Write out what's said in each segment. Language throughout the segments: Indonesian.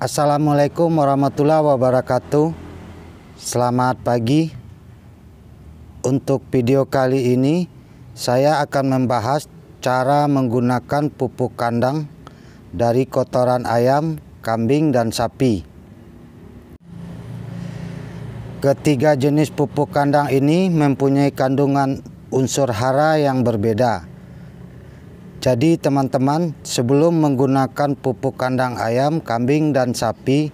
Assalamualaikum warahmatullahi wabarakatuh Selamat pagi Untuk video kali ini Saya akan membahas cara menggunakan pupuk kandang Dari kotoran ayam, kambing, dan sapi Ketiga jenis pupuk kandang ini mempunyai kandungan unsur hara yang berbeda jadi teman-teman, sebelum menggunakan pupuk kandang ayam, kambing, dan sapi,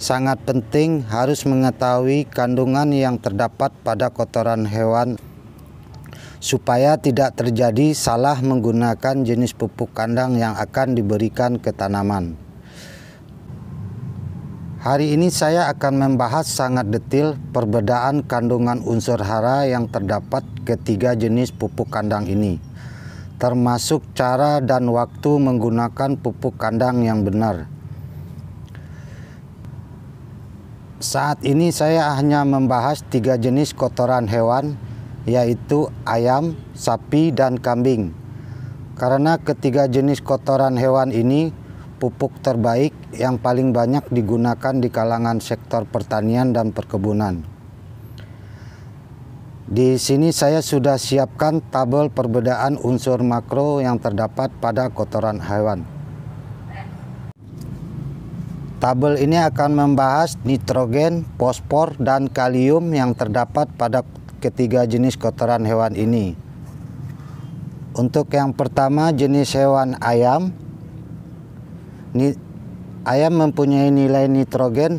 sangat penting harus mengetahui kandungan yang terdapat pada kotoran hewan supaya tidak terjadi salah menggunakan jenis pupuk kandang yang akan diberikan ke tanaman. Hari ini saya akan membahas sangat detail perbedaan kandungan unsur hara yang terdapat ketiga jenis pupuk kandang ini termasuk cara dan waktu menggunakan pupuk kandang yang benar. Saat ini saya hanya membahas tiga jenis kotoran hewan, yaitu ayam, sapi, dan kambing. Karena ketiga jenis kotoran hewan ini pupuk terbaik yang paling banyak digunakan di kalangan sektor pertanian dan perkebunan. Di sini saya sudah siapkan tabel perbedaan unsur makro yang terdapat pada kotoran hewan. Tabel ini akan membahas nitrogen, fosfor, dan kalium yang terdapat pada ketiga jenis kotoran hewan ini. Untuk yang pertama jenis hewan ayam, ayam mempunyai nilai nitrogen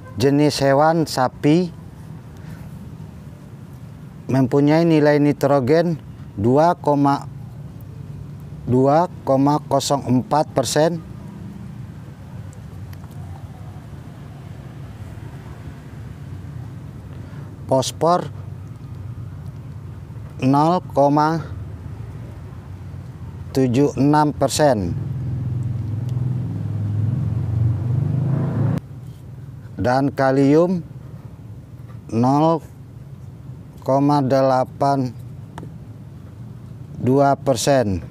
jenis hewan sapi mempunyai nilai nitrogen 2,04 persen fosfor 0,76 persen dan kalium 0,82 persen.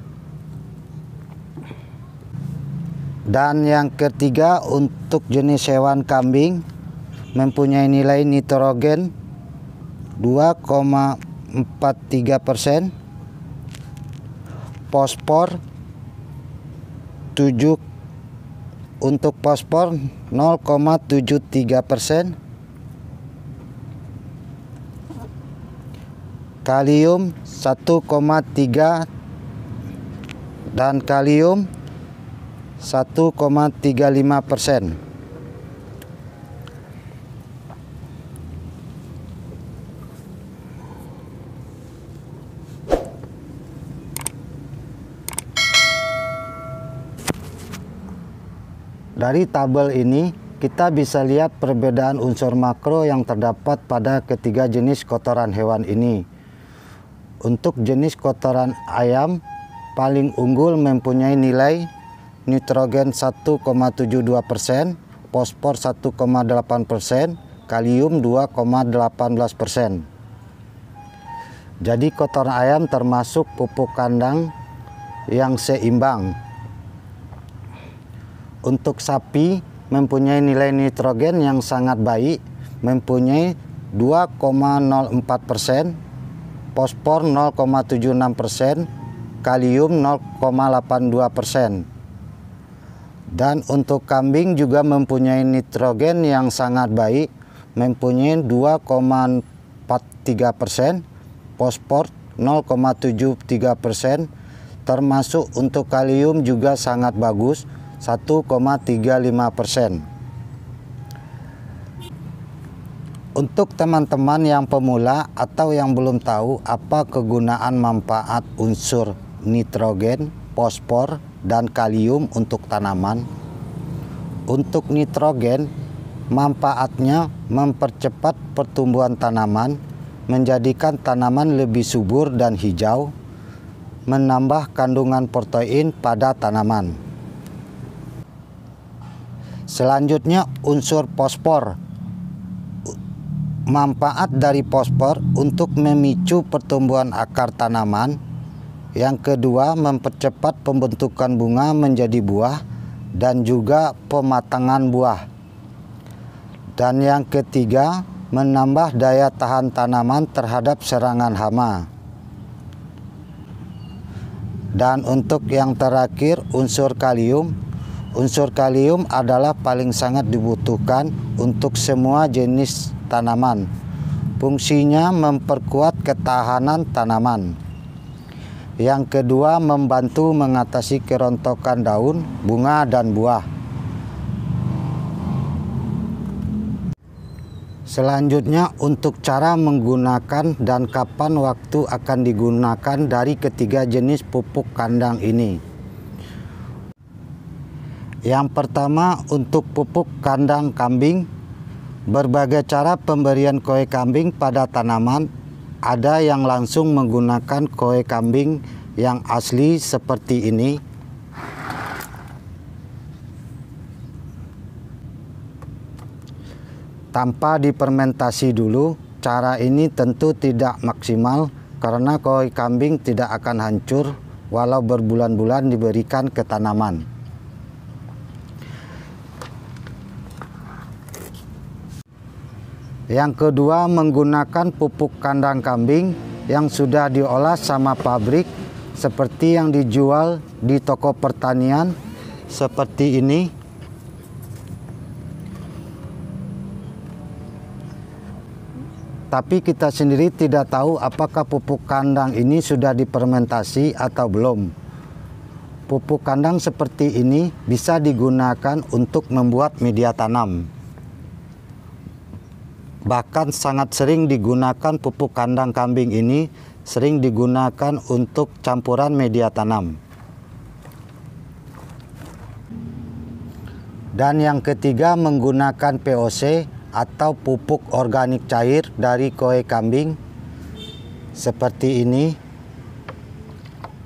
Dan yang ketiga untuk jenis hewan kambing mempunyai nilai nitrogen 2,43 persen, fosfor 7,5 untuk fosfor 0,73 persen kalium 1,3 dan kalium 1,35 persen Dari tabel ini, kita bisa lihat perbedaan unsur makro yang terdapat pada ketiga jenis kotoran hewan ini. Untuk jenis kotoran ayam, paling unggul mempunyai nilai nitrogen 1,72 persen, fosfor 1,8 persen, kalium 2,18 persen. Jadi kotoran ayam termasuk pupuk kandang yang seimbang untuk sapi mempunyai nilai nitrogen yang sangat baik, mempunyai 2,04 persen, fosfor 0,76 persen, kalium 0,82 persen. Dan untuk kambing juga mempunyai nitrogen yang sangat baik, mempunyai 2,43 persen, fosfor 0,73 persen, termasuk untuk kalium juga sangat bagus, 1,35 persen. Untuk teman-teman yang pemula atau yang belum tahu apa kegunaan manfaat unsur nitrogen, fosfor, dan kalium untuk tanaman, untuk nitrogen, manfaatnya mempercepat pertumbuhan tanaman, menjadikan tanaman lebih subur dan hijau, menambah kandungan protein pada tanaman. Selanjutnya unsur fosfor. Manfaat dari fosfor untuk memicu pertumbuhan akar tanaman. Yang kedua, mempercepat pembentukan bunga menjadi buah dan juga pematangan buah. Dan yang ketiga, menambah daya tahan tanaman terhadap serangan hama. Dan untuk yang terakhir, unsur kalium Unsur kalium adalah paling sangat dibutuhkan untuk semua jenis tanaman. Fungsinya memperkuat ketahanan tanaman. Yang kedua, membantu mengatasi kerontokan daun, bunga, dan buah. Selanjutnya, untuk cara menggunakan dan kapan waktu akan digunakan dari ketiga jenis pupuk kandang ini. Yang pertama untuk pupuk kandang kambing, berbagai cara pemberian koe kambing pada tanaman. Ada yang langsung menggunakan koe kambing yang asli seperti ini. Tanpa dipermentasi dulu, cara ini tentu tidak maksimal karena koi kambing tidak akan hancur walau berbulan-bulan diberikan ke tanaman. Yang kedua menggunakan pupuk kandang kambing yang sudah diolah sama pabrik seperti yang dijual di toko pertanian seperti ini. Tapi kita sendiri tidak tahu apakah pupuk kandang ini sudah dipermentasi atau belum. Pupuk kandang seperti ini bisa digunakan untuk membuat media tanam. Bahkan sangat sering digunakan pupuk kandang kambing ini sering digunakan untuk campuran media tanam. Dan yang ketiga menggunakan POC atau pupuk organik cair dari koe kambing seperti ini.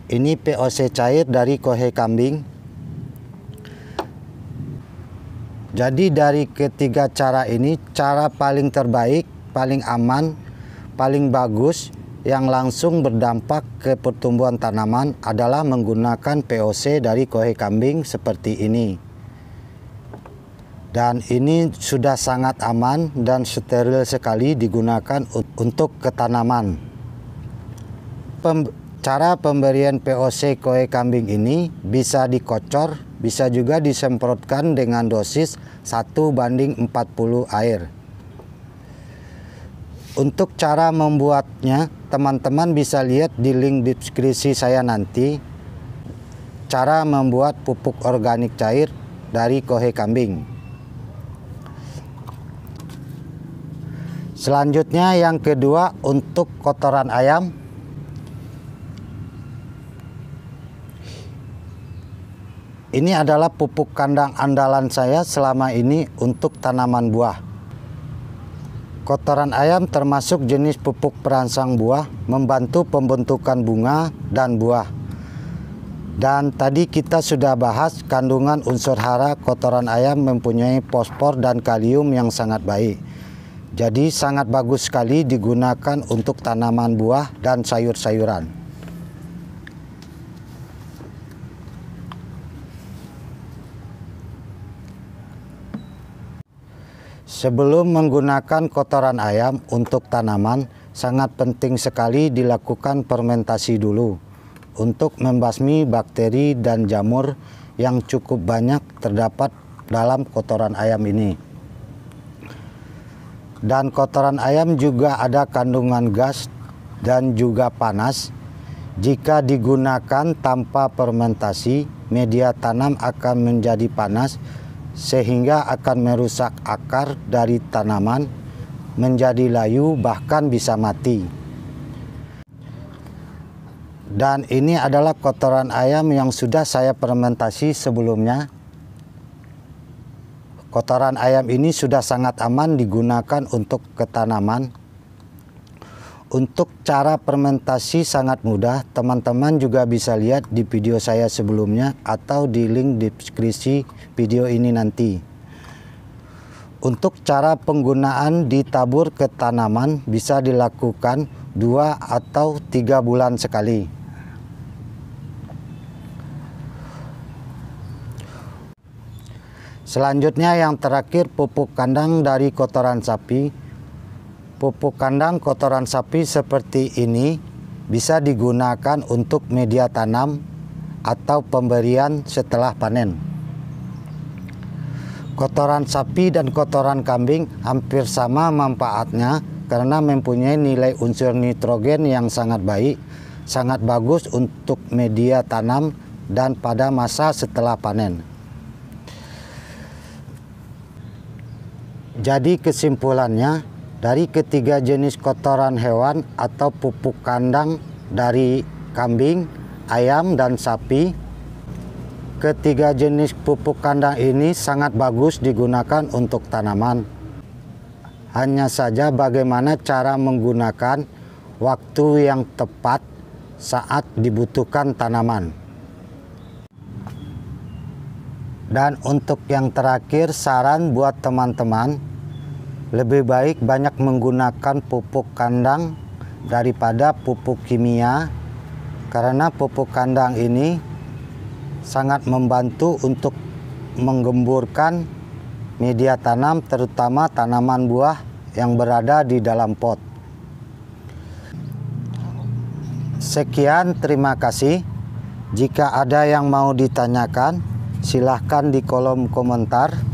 Ini POC cair dari kohe kambing Jadi dari ketiga cara ini, cara paling terbaik, paling aman, paling bagus yang langsung berdampak ke pertumbuhan tanaman adalah menggunakan POC dari kohe kambing seperti ini. Dan ini sudah sangat aman dan steril sekali digunakan untuk ketanaman. Pem cara pemberian POC kohe kambing ini bisa dikocor bisa juga disemprotkan dengan dosis 1 banding 40 air. Untuk cara membuatnya, teman-teman bisa lihat di link deskripsi saya nanti. Cara membuat pupuk organik cair dari kohe kambing. Selanjutnya yang kedua untuk kotoran ayam Ini adalah pupuk kandang andalan saya selama ini untuk tanaman buah. Kotoran ayam termasuk jenis pupuk perangsang buah, membantu pembentukan bunga dan buah. Dan tadi kita sudah bahas kandungan unsur hara kotoran ayam mempunyai fosfor dan kalium yang sangat baik. Jadi sangat bagus sekali digunakan untuk tanaman buah dan sayur-sayuran. Sebelum menggunakan kotoran ayam untuk tanaman, sangat penting sekali dilakukan fermentasi dulu untuk membasmi bakteri dan jamur yang cukup banyak terdapat dalam kotoran ayam ini. Dan kotoran ayam juga ada kandungan gas dan juga panas. Jika digunakan tanpa fermentasi, media tanam akan menjadi panas sehingga akan merusak akar dari tanaman menjadi layu bahkan bisa mati. Dan ini adalah kotoran ayam yang sudah saya fermentasi sebelumnya. Kotoran ayam ini sudah sangat aman digunakan untuk ketanaman tanaman. Untuk cara fermentasi sangat mudah, teman-teman juga bisa lihat di video saya sebelumnya atau di link deskripsi video ini nanti. Untuk cara penggunaan ditabur ke tanaman bisa dilakukan dua atau tiga bulan sekali. Selanjutnya yang terakhir pupuk kandang dari kotoran sapi Pupuk kandang kotoran sapi seperti ini bisa digunakan untuk media tanam atau pemberian setelah panen. Kotoran sapi dan kotoran kambing hampir sama manfaatnya karena mempunyai nilai unsur nitrogen yang sangat baik, sangat bagus untuk media tanam dan pada masa setelah panen. Jadi kesimpulannya, dari ketiga jenis kotoran hewan atau pupuk kandang dari kambing, ayam, dan sapi. Ketiga jenis pupuk kandang ini sangat bagus digunakan untuk tanaman. Hanya saja bagaimana cara menggunakan waktu yang tepat saat dibutuhkan tanaman. Dan untuk yang terakhir saran buat teman-teman, lebih baik banyak menggunakan pupuk kandang daripada pupuk kimia karena pupuk kandang ini sangat membantu untuk menggemburkan media tanam terutama tanaman buah yang berada di dalam pot. Sekian, terima kasih. Jika ada yang mau ditanyakan, silahkan di kolom komentar.